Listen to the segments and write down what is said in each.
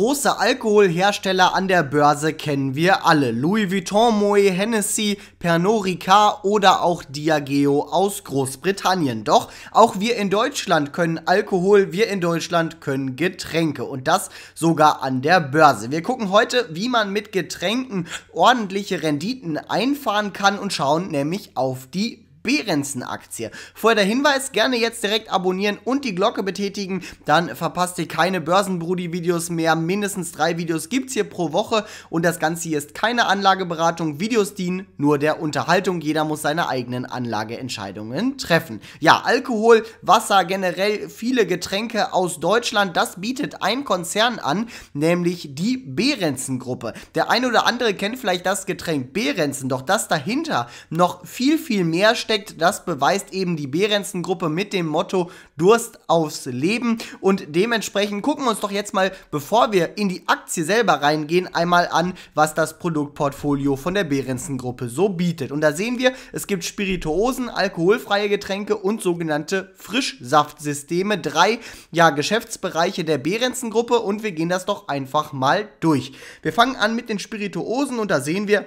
große Alkoholhersteller an der Börse kennen wir alle. Louis Vuitton, Moe Hennessy, Pernod Ricard oder auch Diageo aus Großbritannien. Doch auch wir in Deutschland können Alkohol, wir in Deutschland können Getränke und das sogar an der Börse. Wir gucken heute, wie man mit Getränken ordentliche Renditen einfahren kann und schauen nämlich auf die Behrensen-Aktie. Vorher der Hinweis, gerne jetzt direkt abonnieren und die Glocke betätigen, dann verpasst ihr keine Börsenbrudi-Videos mehr. Mindestens drei Videos gibt es hier pro Woche und das Ganze hier ist keine Anlageberatung. Videos dienen nur der Unterhaltung. Jeder muss seine eigenen Anlageentscheidungen treffen. Ja, Alkohol, Wasser, generell viele Getränke aus Deutschland, das bietet ein Konzern an, nämlich die Behrensen-Gruppe. Der ein oder andere kennt vielleicht das Getränk Behrensen, doch das dahinter noch viel, viel mehr steht steckt. Das beweist eben die Behrensen-Gruppe mit dem Motto Durst aufs Leben. Und dementsprechend gucken wir uns doch jetzt mal, bevor wir in die Aktie selber reingehen, einmal an, was das Produktportfolio von der Behrensen-Gruppe so bietet. Und da sehen wir, es gibt Spirituosen, alkoholfreie Getränke und sogenannte Frischsaftsysteme. Drei ja, Geschäftsbereiche der Behrensen-Gruppe und wir gehen das doch einfach mal durch. Wir fangen an mit den Spirituosen und da sehen wir,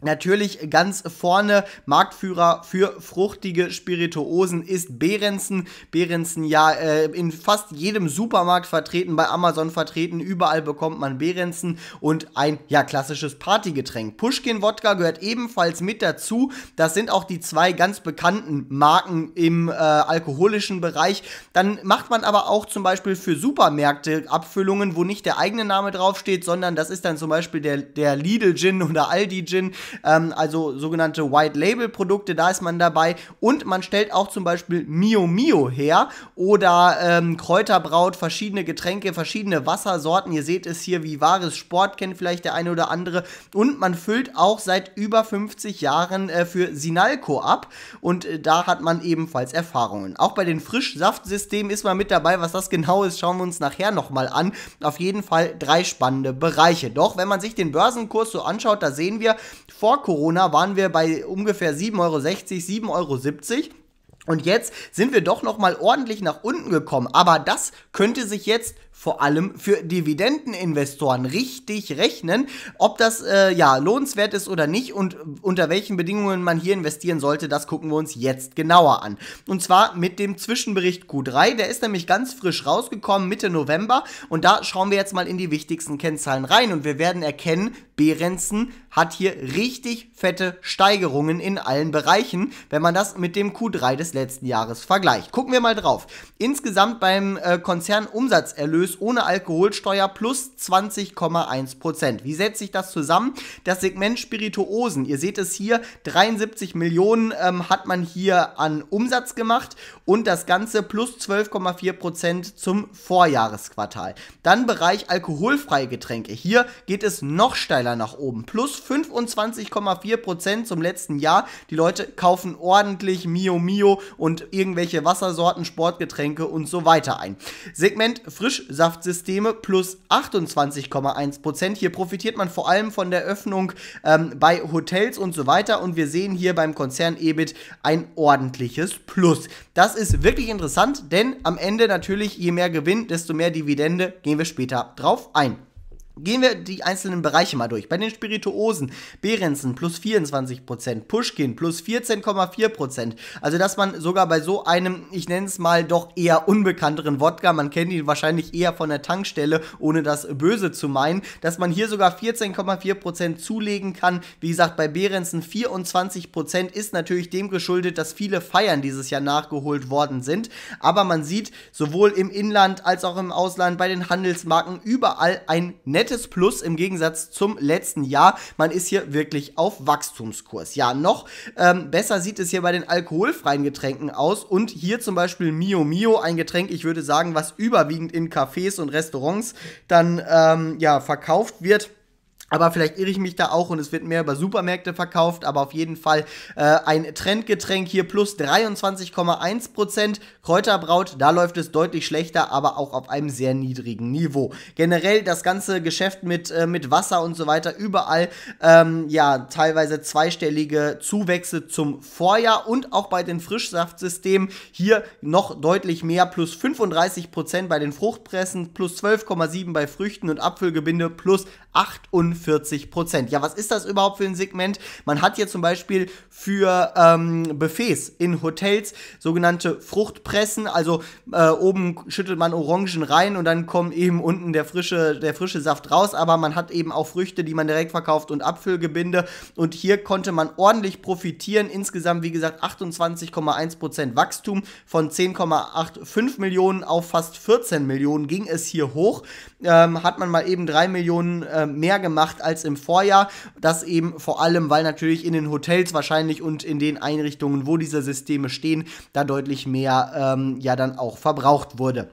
Natürlich ganz vorne Marktführer für fruchtige Spirituosen ist Behrensen. Behrensen ja äh, in fast jedem Supermarkt vertreten, bei Amazon vertreten, überall bekommt man Behrensen und ein ja klassisches Partygetränk. Pushkin Wodka gehört ebenfalls mit dazu. Das sind auch die zwei ganz bekannten Marken im äh, alkoholischen Bereich. Dann macht man aber auch zum Beispiel für Supermärkte Abfüllungen, wo nicht der eigene Name draufsteht, sondern das ist dann zum Beispiel der, der Lidl Gin oder Aldi Gin ähm, also sogenannte White Label Produkte, da ist man dabei. Und man stellt auch zum Beispiel Mio Mio her oder ähm, Kräuterbraut, verschiedene Getränke, verschiedene Wassersorten. Ihr seht es hier wie wahres Sport, kennt vielleicht der eine oder andere. Und man füllt auch seit über 50 Jahren äh, für Sinalco ab und äh, da hat man ebenfalls Erfahrungen. Auch bei den Frischsaftsystemen ist man mit dabei. Was das genau ist, schauen wir uns nachher nochmal an. Auf jeden Fall drei spannende Bereiche. Doch wenn man sich den Börsenkurs so anschaut, da sehen wir, vor Corona waren wir bei ungefähr 7,60 Euro, 7,70 Euro. Und jetzt sind wir doch nochmal ordentlich nach unten gekommen. Aber das könnte sich jetzt vor allem für Dividendeninvestoren richtig rechnen, ob das äh, ja lohnenswert ist oder nicht und unter welchen Bedingungen man hier investieren sollte, das gucken wir uns jetzt genauer an. Und zwar mit dem Zwischenbericht Q3, der ist nämlich ganz frisch rausgekommen Mitte November und da schauen wir jetzt mal in die wichtigsten Kennzahlen rein und wir werden erkennen, Behrensen hat hier richtig fette Steigerungen in allen Bereichen, wenn man das mit dem Q3 des letzten Jahres vergleicht. Gucken wir mal drauf. Insgesamt beim äh, Konzernumsatzerlös ohne Alkoholsteuer plus 20,1 Wie setzt sich das zusammen? Das Segment Spirituosen, ihr seht es hier, 73 Millionen ähm, hat man hier an Umsatz gemacht und das Ganze plus 12,4 zum Vorjahresquartal. Dann Bereich alkoholfreie Getränke. Hier geht es noch steiler Pfeiler nach oben. Plus 25,4% zum letzten Jahr. Die Leute kaufen ordentlich Mio Mio und irgendwelche Wassersorten, Sportgetränke und so weiter ein. Segment Frischsaftsysteme plus 28,1%. Hier profitiert man vor allem von der Öffnung ähm, bei Hotels und so weiter. Und wir sehen hier beim Konzern EBIT ein ordentliches Plus. Das ist wirklich interessant, denn am Ende natürlich, je mehr Gewinn, desto mehr Dividende. Gehen wir später drauf ein. Gehen wir die einzelnen Bereiche mal durch. Bei den Spirituosen, Behrensen plus 24%, Pushkin plus 14,4%. Also, dass man sogar bei so einem, ich nenne es mal doch eher unbekannteren Wodka, man kennt ihn wahrscheinlich eher von der Tankstelle, ohne das böse zu meinen, dass man hier sogar 14,4% zulegen kann. Wie gesagt, bei Behrensen 24% ist natürlich dem geschuldet, dass viele Feiern dieses Jahr nachgeholt worden sind. Aber man sieht sowohl im Inland als auch im Ausland bei den Handelsmarken überall ein Netz nettes Plus im Gegensatz zum letzten Jahr. Man ist hier wirklich auf Wachstumskurs. Ja, noch ähm, besser sieht es hier bei den alkoholfreien Getränken aus. Und hier zum Beispiel Mio Mio, ein Getränk, ich würde sagen, was überwiegend in Cafés und Restaurants dann ähm, ja, verkauft wird. Aber vielleicht irre ich mich da auch und es wird mehr über Supermärkte verkauft, aber auf jeden Fall äh, ein Trendgetränk hier plus 23,1%. Kräuterbraut, da läuft es deutlich schlechter, aber auch auf einem sehr niedrigen Niveau. Generell das ganze Geschäft mit, äh, mit Wasser und so weiter, überall ähm, ja teilweise zweistellige Zuwächse zum Vorjahr und auch bei den Frischsaftsystemen hier noch deutlich mehr, plus 35% bei den Fruchtpressen, plus 12,7% bei Früchten und Apfelgebinde, plus 48 Prozent. Ja, was ist das überhaupt für ein Segment? Man hat hier zum Beispiel für ähm, Buffets in Hotels sogenannte Fruchtpressen. Also äh, oben schüttelt man Orangen rein und dann kommt eben unten der frische, der frische Saft raus. Aber man hat eben auch Früchte, die man direkt verkauft und Apfelgebinde. Und hier konnte man ordentlich profitieren. Insgesamt, wie gesagt, 28,1 Prozent Wachstum von 10,85 Millionen auf fast 14 Millionen ging es hier hoch. Ähm, hat man mal eben 3 Millionen äh, mehr gemacht als im Vorjahr. Das eben vor allem, weil natürlich in den Hotels wahrscheinlich und in den Einrichtungen, wo diese Systeme stehen, da deutlich mehr ähm, ja dann auch verbraucht wurde.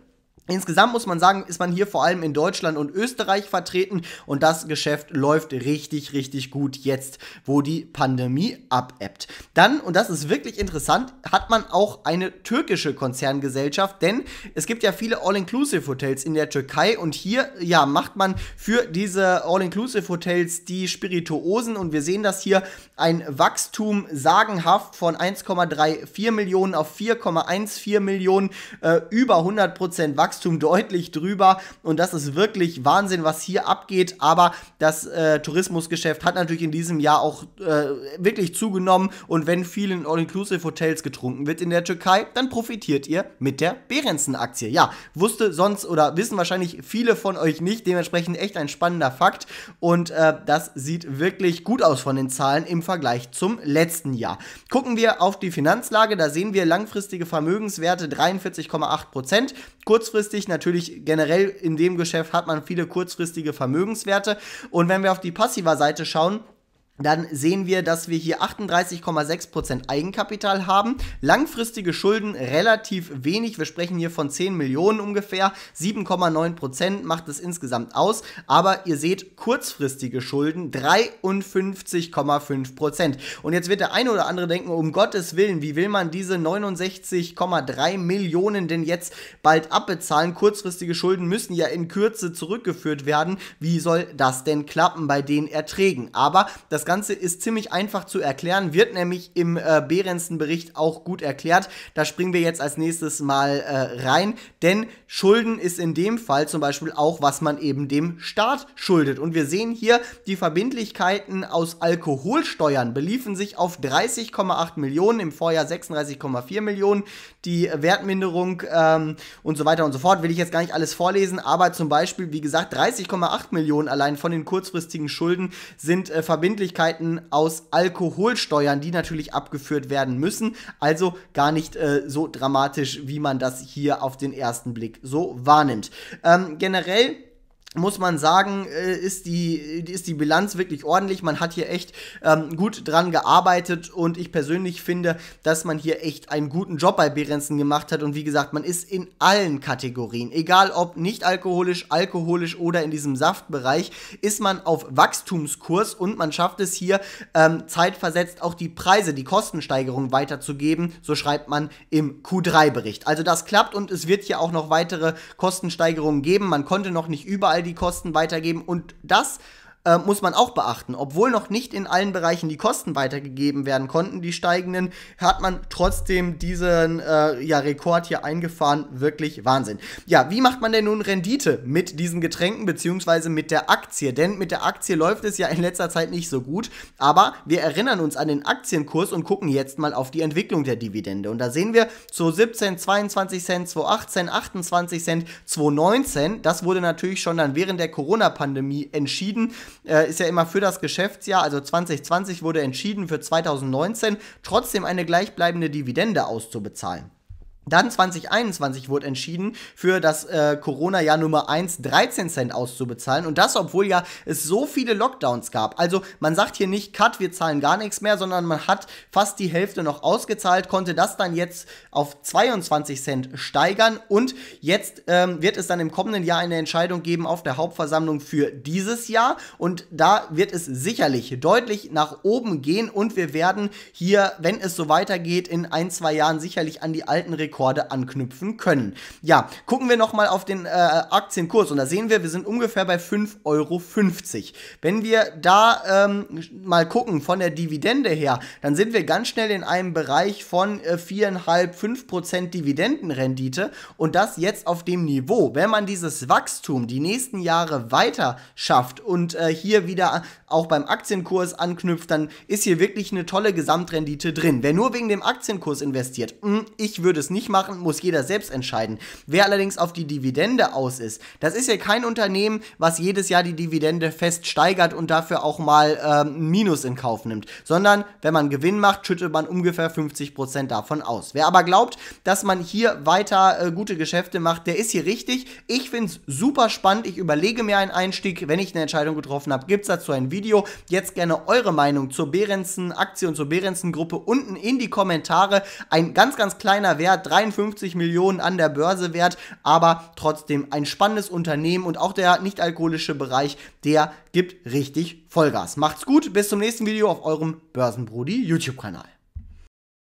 Insgesamt muss man sagen, ist man hier vor allem in Deutschland und Österreich vertreten und das Geschäft läuft richtig, richtig gut jetzt, wo die Pandemie abebbt. Dann, und das ist wirklich interessant, hat man auch eine türkische Konzerngesellschaft, denn es gibt ja viele All-Inclusive-Hotels in der Türkei und hier, ja, macht man für diese All-Inclusive-Hotels die Spirituosen und wir sehen das hier, ein Wachstum sagenhaft von 1,34 Millionen auf 4,14 Millionen, äh, über 100% Prozent Wachstum. Wachstum deutlich drüber und das ist wirklich Wahnsinn, was hier abgeht. Aber das äh, Tourismusgeschäft hat natürlich in diesem Jahr auch äh, wirklich zugenommen und wenn viel in All-Inclusive-Hotels getrunken wird in der Türkei, dann profitiert ihr mit der Behrensen-Aktie. Ja, wusste sonst oder wissen wahrscheinlich viele von euch nicht, dementsprechend echt ein spannender Fakt und äh, das sieht wirklich gut aus von den Zahlen im Vergleich zum letzten Jahr. Gucken wir auf die Finanzlage, da sehen wir langfristige Vermögenswerte 43,8%, kurzfristig kurzfristig. Natürlich generell in dem Geschäft hat man viele kurzfristige Vermögenswerte. Und wenn wir auf die Passiva-Seite schauen, dann sehen wir, dass wir hier 38,6% Eigenkapital haben, langfristige Schulden relativ wenig, wir sprechen hier von 10 Millionen ungefähr, 7,9% macht es insgesamt aus, aber ihr seht kurzfristige Schulden 53,5%. Und jetzt wird der eine oder andere denken, um Gottes Willen, wie will man diese 69,3 Millionen denn jetzt bald abbezahlen? Kurzfristige Schulden müssen ja in Kürze zurückgeführt werden, wie soll das denn klappen bei den Erträgen? Aber das das Ganze ist ziemlich einfach zu erklären, wird nämlich im äh, Behrensen-Bericht auch gut erklärt. Da springen wir jetzt als nächstes mal äh, rein, denn Schulden ist in dem Fall zum Beispiel auch, was man eben dem Staat schuldet. Und wir sehen hier, die Verbindlichkeiten aus Alkoholsteuern beliefen sich auf 30,8 Millionen, im Vorjahr 36,4 Millionen. Die Wertminderung ähm, und so weiter und so fort will ich jetzt gar nicht alles vorlesen, aber zum Beispiel, wie gesagt, 30,8 Millionen allein von den kurzfristigen Schulden sind äh, verbindlich Möglichkeiten aus Alkoholsteuern, die natürlich abgeführt werden müssen. Also gar nicht äh, so dramatisch, wie man das hier auf den ersten Blick so wahrnimmt. Ähm, generell muss man sagen, äh, ist die, ist die Bilanz wirklich ordentlich. Man hat hier echt ähm, gut dran gearbeitet und ich persönlich finde, dass man hier echt einen guten Job bei Behrensen gemacht hat. Und wie gesagt, man ist in allen Kategorien, egal ob nicht alkoholisch, alkoholisch oder in diesem Saftbereich, ist man auf Wachstumskurs und man schafft es hier ähm, zeitversetzt auch die Preise, die Kostensteigerung weiterzugeben. So schreibt man im Q3-Bericht. Also das klappt und es wird hier auch noch weitere Kostensteigerungen geben. Man konnte noch nicht überall die Kosten weitergeben und das äh, muss man auch beachten. Obwohl noch nicht in allen Bereichen die Kosten weitergegeben werden konnten, die steigenden, hat man trotzdem diesen äh, ja, Rekord hier eingefahren. Wirklich Wahnsinn. Ja, wie macht man denn nun Rendite mit diesen Getränken beziehungsweise mit der Aktie? Denn mit der Aktie läuft es ja in letzter Zeit nicht so gut. Aber wir erinnern uns an den Aktienkurs und gucken jetzt mal auf die Entwicklung der Dividende. Und da sehen wir zu 17, 22 Cent, 2018, 28 Cent, 2019. Das wurde natürlich schon dann während der Corona-Pandemie entschieden äh, ist ja immer für das Geschäftsjahr, also 2020 wurde entschieden, für 2019 trotzdem eine gleichbleibende Dividende auszubezahlen. Dann 2021 wurde entschieden, für das äh, Corona-Jahr Nummer 1 13 Cent auszubezahlen. Und das, obwohl ja es so viele Lockdowns gab. Also man sagt hier nicht, Cut, wir zahlen gar nichts mehr, sondern man hat fast die Hälfte noch ausgezahlt, konnte das dann jetzt auf 22 Cent steigern. Und jetzt ähm, wird es dann im kommenden Jahr eine Entscheidung geben auf der Hauptversammlung für dieses Jahr. Und da wird es sicherlich deutlich nach oben gehen. Und wir werden hier, wenn es so weitergeht, in ein, zwei Jahren sicherlich an die alten Rekorde Rekorde anknüpfen können. Ja, gucken wir nochmal auf den äh, Aktienkurs und da sehen wir, wir sind ungefähr bei 5,50 Euro. Wenn wir da ähm, mal gucken von der Dividende her, dann sind wir ganz schnell in einem Bereich von äh, 4,5, 5% Dividendenrendite und das jetzt auf dem Niveau. Wenn man dieses Wachstum die nächsten Jahre weiter schafft und äh, hier wieder auch beim Aktienkurs anknüpft, dann ist hier wirklich eine tolle Gesamtrendite drin. Wer nur wegen dem Aktienkurs investiert, mh, hm, ich würde es nicht nicht machen, muss jeder selbst entscheiden. Wer allerdings auf die Dividende aus ist, das ist ja kein Unternehmen, was jedes Jahr die Dividende fest steigert und dafür auch mal ähm, Minus in Kauf nimmt, sondern wenn man Gewinn macht, schüttet man ungefähr 50% davon aus. Wer aber glaubt, dass man hier weiter äh, gute Geschäfte macht, der ist hier richtig. Ich finde es super spannend. Ich überlege mir einen Einstieg. Wenn ich eine Entscheidung getroffen habe, gibt es dazu ein Video. Jetzt gerne eure Meinung zur Behrensen-Aktie und zur Behrensen-Gruppe unten in die Kommentare. Ein ganz, ganz kleiner Wert, 53 Millionen an der Börse wert, aber trotzdem ein spannendes Unternehmen und auch der nicht-alkoholische Bereich, der gibt richtig Vollgas. Macht's gut, bis zum nächsten Video auf eurem Börsenbrudi YouTube-Kanal.